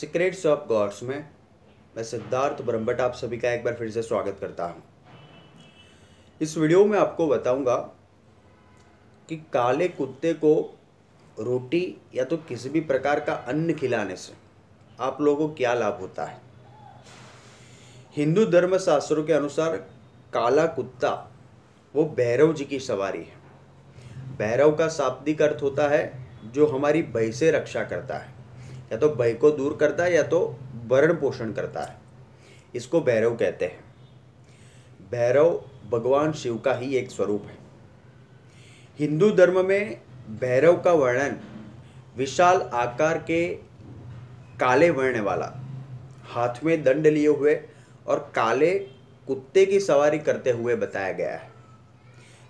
secrets of God's में मैं सिद्धार्थ ब्रह्मट आप सभी का एक बार फिर से स्वागत करता हूँ इस वीडियो में आपको बताऊँगा कि काले कुत्ते को रोटी या तो किसी भी प्रकार का अन्न खिलाने से आप लोगों को क्या लाभ होता है हिंदू धर्म शास्त्रों के अनुसार काला कुत्ता वो भैरव जी की सवारी है भैरव का शाब्दिक अर्थ होता है जो हमारी भय से रक्षा करता है या तो भय को दूर करता है या तो वर्ण पोषण करता है इसको भैरव कहते हैं भैरव भगवान शिव का ही एक स्वरूप है हिंदू धर्म में भैरव का वर्णन विशाल आकार के काले वर्ण वाला हाथ में दंड लिए हुए और काले कुत्ते की सवारी करते हुए बताया गया है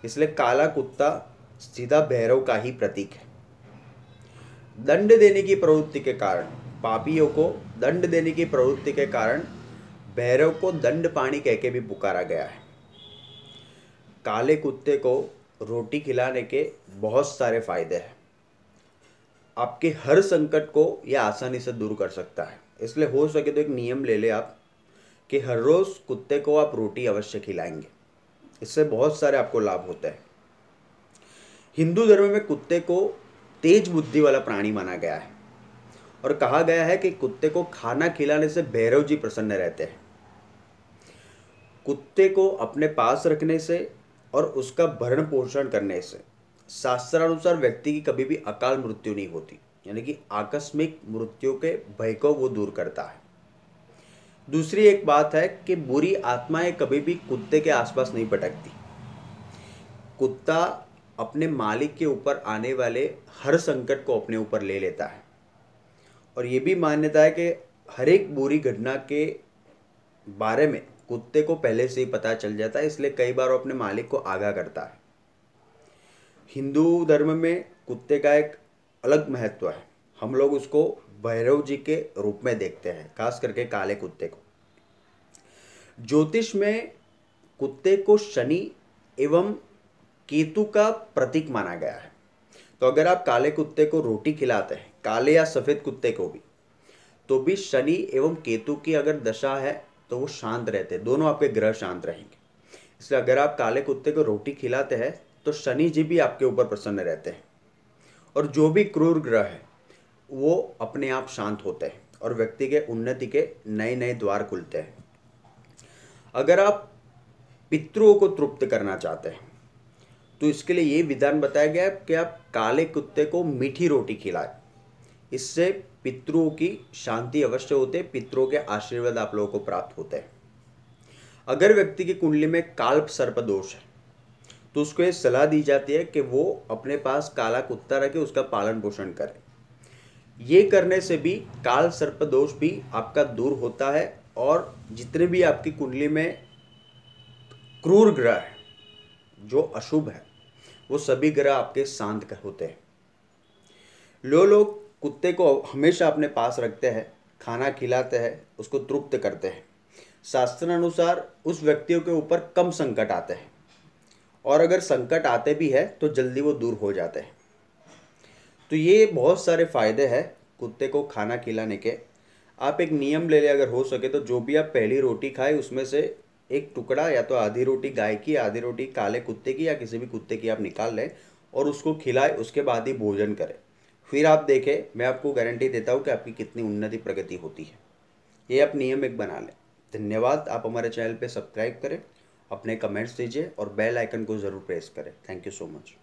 इसलिए काला कुत्ता सीधा भैरव का ही प्रतीक है दंड देने की प्रवृत्ति के कारण पापियों को दंड देने की प्रवृत्ति के कारण भैरव को दंड पानी कह के भी पुकारा गया है काले कुत्ते को रोटी खिलाने के बहुत सारे फायदे हैं आपके हर संकट को यह आसानी से दूर कर सकता है इसलिए हो सके तो एक नियम ले ले आप कि हर रोज़ कुत्ते को आप रोटी अवश्य खिलाएंगे इससे बहुत सारे आपको लाभ होता है हिंदू धर्म में कुत्ते को तेज बुद्धि वाला प्राणी माना गया है और कहा गया है कि कुत्ते को खाना खिलाने से भैरव जी प्रसन्न रहते हैं कुत्ते को अपने पास रखने से और उसका भरण पोषण करने से शास्त्रानुसार व्यक्ति की कभी भी अकाल मृत्यु नहीं होती यानी कि आकस्मिक मृत्यु के भय को वो दूर करता है दूसरी एक बात है कि बुरी आत्माएं कभी भी कुत्ते के आसपास नहीं भटकती कुत्ता अपने मालिक के ऊपर आने वाले हर संकट को अपने ऊपर ले लेता है और ये भी मान्यता है कि हर एक बुरी घटना के बारे में कुत्ते को पहले से ही पता चल जाता है इसलिए कई बार वो अपने मालिक को आगाह करता है हिंदू धर्म में कुत्ते का एक अलग महत्व है हम लोग उसको भैरव जी के रूप में देखते हैं खास करके काले कुत्ते को ज्योतिष में कुत्ते को शनि एवं केतु का प्रतीक माना गया है तो अगर आप काले कुत्ते को रोटी खिलाते हैं काले या सफ़ेद कुत्ते को भी तो भी शनि एवं केतु की अगर दशा है तो वो शांत रहते हैं दोनों आपके ग्रह शांत रहेंगे इसलिए अगर आप काले कुत्ते को रोटी खिलाते हैं तो शनि जी भी आपके ऊपर प्रसन्न रहते हैं और जो भी क्रूर ग्रह है वो अपने आप शांत होते हैं और व्यक्ति के उन्नति के नए नए द्वार खुलते हैं अगर आप पितरों को तृप्त करना चाहते हैं तो इसके लिए ये विधान बताया गया है कि आप काले कुत्ते को मीठी रोटी खिलाएं इससे पितरों की शांति अवश्य होते है पितरों के आशीर्वाद आप लोगों को प्राप्त होते हैं अगर व्यक्ति की कुंडली में काल्प सर्प दोष है तो उसको ये सलाह दी जाती है कि वो अपने पास काला कुत्ता रखे उसका पालन पोषण करे ये करने से भी काल सर्प दोष भी आपका दूर होता है और जितने भी आपकी कुंडली में क्रूर ग्रह जो अशुभ है वो सभी ग्रह आपके शांत होते हैं लो लोग कुत्ते को हमेशा अपने पास रखते हैं खाना खिलाते हैं उसको तृप्त करते हैं शास्त्र अनुसार उस व्यक्तियों के ऊपर कम संकट आते हैं और अगर संकट आते भी है तो जल्दी वो दूर हो जाते हैं तो ये बहुत सारे फ़ायदे हैं कुत्ते को खाना खिलाने के आप एक नियम ले लें अगर हो सके तो जो भी आप पहली रोटी खाए उसमें से एक टुकड़ा या तो आधी रोटी गाय की आधी रोटी काले कुत्ते की या किसी भी कुत्ते की आप निकाल लें और उसको खिलाए उसके बाद ही भोजन करें फिर आप देखें मैं आपको गारंटी देता हूँ कि आपकी कितनी उन्नति प्रगति होती है ये आप नियम एक बना लें धन्यवाद आप हमारे चैनल पर सब्सक्राइब करें अपने कमेंट्स दीजिए और बेल आइकन को ज़रूर प्रेस करें थैंक यू सो मच